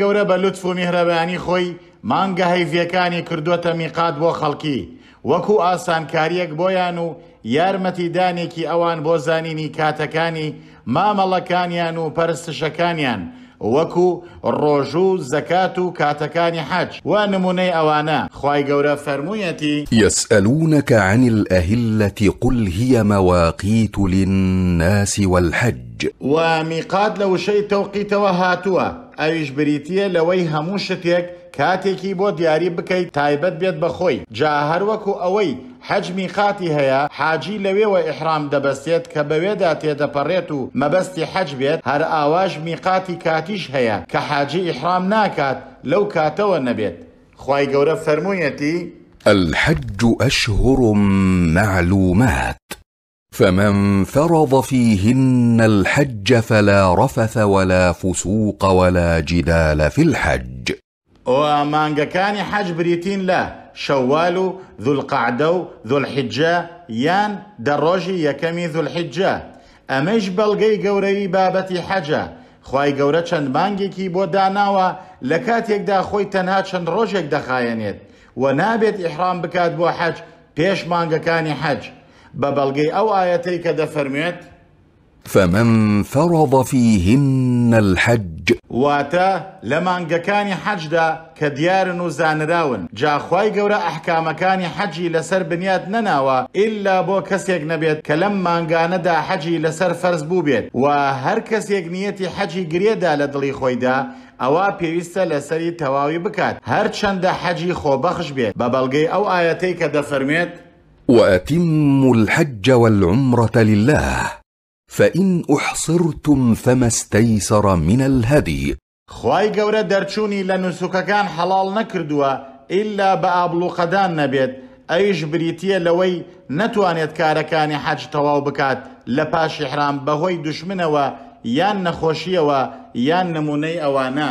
گەورە بە لوتف و میهرەبانی خۆی مانگە هەیڤیەکانی کردووەتە میقات بۆ خەڵکی وەکو ئاسانکاریەک بۆیان و یارمەتیدانێکی ئەوان بۆ زانینی کاتەکانی مامەڵەکانیان و پەرستشەکانیان وەکو ڕۆژوو زەکات و کاتەکانی حەج و نمونەی ئەوانە خی گەورە فەرموویەتی يسألونك عن الأهلة قل هي مواقيت للناس والحج میقات لە وشەی تەوقیتەوە هاتووە ئەویش بریتە لەوەی هەموو شتێک کاتێکی بۆ دیاری بکەیت تایبەت بێت بەخۆی جا هەروەکو ئەوەی حەجمی خاتی هەیە حاجی لەوێوە ئحرام دەبەستێت کە بەوێدا تێدەپەڕێت و مەبەستی حەج بێت هەر ئاواش میقاتی کاتیش هەیە کە حاجی ئحرام ناکات لەو کاتەوە نەبێت خی گەورە فەرموویەتی الحج أشهر معلومات فمن فرض فيهن الحج فلا رفث ولا فسوق ولا جدال في الحج كان حج بريتين لا شوالو ذو القعدة ذو الحجة يان دروجي يكمي ذو الحجة أمش بلغي قوري بابتي حجة خی گەورە چەند مانگێکی بۆ داناوە لە کاتێکدا خۆی تەنها چەند ڕۆژێک دەخایەنێت ونابت إحرام بكاد بو حج بيش مانجا مانگەکانی حج بە بەڵگەی ئەو ئاەتەی کە دەفەرمێت فمن فرض فيهن الحج واتە لە مانگەکانی حەجدا کە دیارن و زانراون جاخوای گەورە ئەحکامەکانی حەجی لەسەر بنیاد نەناوە ئللا بۆ کەسێک نەبێت کە لەم مانگانەدا حەجی لەسەر فەرز بوو بێت و هەر کەسێک نیەتی حەجی گرێدا لە دڵی خۆیدا ئەوە پێویستە لەسەری تەواوی بکات هەر چەندە حەجی خۆبەخش بێت بە بەڵگەی ئەو ئاەتەی کە دەفەرمێت واتموا الحج والعمره لله فان احصرتم فما استيسر من الهدي خوای گەورە دەرچوونی لە نووسکەکان حەڵال نەکردووە ئللا بە ئابلوقەدان نەبێت ئەویش بریتە لەوەی نەتوانێت کارەکانی حەج تەواو بکات لە پاشیحرام بەهۆی دوشمنەوە یان نەخۆشیەوە یان نمونەی ئەوانە.